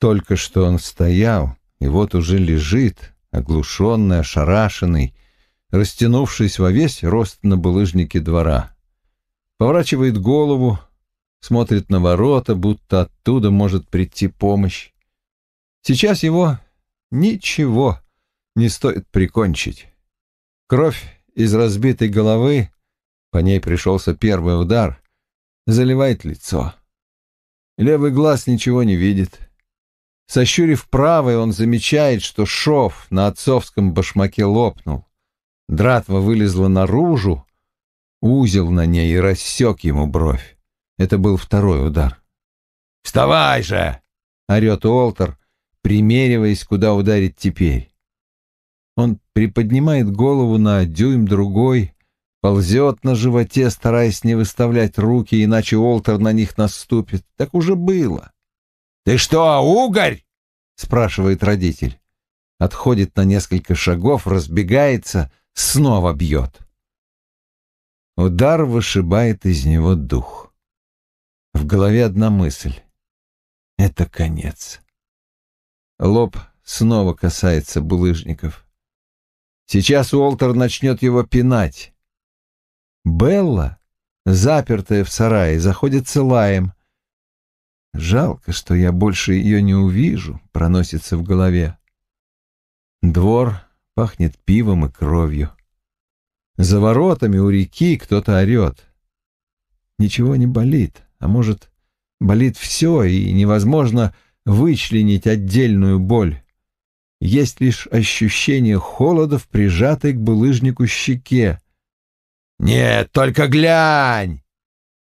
Только что он стоял, и вот уже лежит, оглушенный, ошарашенный, растянувшись во весь рост на булыжнике двора. Поворачивает голову, смотрит на ворота, будто оттуда может прийти помощь. Сейчас его ничего не стоит прикончить. Кровь из разбитой головы, по ней пришелся первый удар, заливает лицо. Левый глаз ничего не видит. Сощурив правой, он замечает, что шов на отцовском башмаке лопнул. Дратва вылезла наружу, узел на ней и рассек ему бровь. Это был второй удар. «Вставай же!» — орет Уолтер, примериваясь, куда ударить теперь. Он приподнимает голову на дюйм-другой, ползет на животе, стараясь не выставлять руки, иначе Уолтер на них наступит. Так уже было. «Ты что, угорь?» — спрашивает родитель. Отходит на несколько шагов, разбегается, снова бьет. Удар вышибает из него дух. В голове одна мысль. Это конец. Лоб снова касается булыжников. Сейчас Уолтер начнет его пинать. Белла, запертая в сарае, заходит с Илаем. Жалко, что я больше ее не увижу, проносится в голове. Двор пахнет пивом и кровью. За воротами у реки кто-то орет. Ничего не болит, а может, болит все, и невозможно вычленить отдельную боль. Есть лишь ощущение холода в прижатой к булыжнику щеке. «Нет, только глянь!»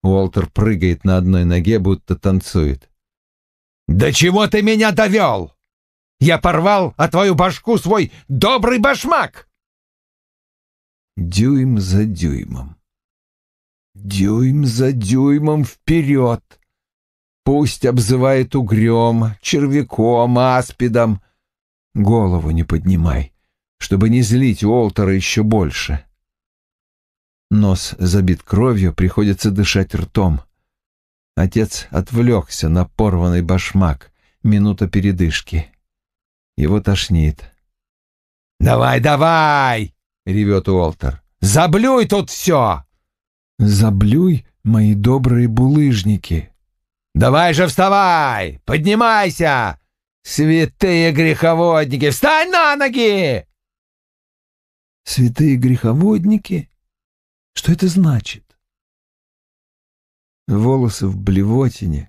Уолтер прыгает на одной ноге, будто танцует. «Да чего ты меня довел? Я порвал о твою башку свой добрый башмак!» Дюйм за дюймом. Дюйм за дюймом вперед. Пусть обзывает угрем, червяком, аспидом. Голову не поднимай, чтобы не злить Уолтера еще больше. — Нос забит кровью, приходится дышать ртом. Отец отвлекся на порванный башмак. Минута передышки. Его тошнит. «Давай, давай!» — ревет Уолтер. «Заблюй тут все!» «Заблюй, мои добрые булыжники!» «Давай же вставай! Поднимайся! Святые греховодники! Встань на ноги!» «Святые греховодники?» Что это значит? Волосы в блевотине,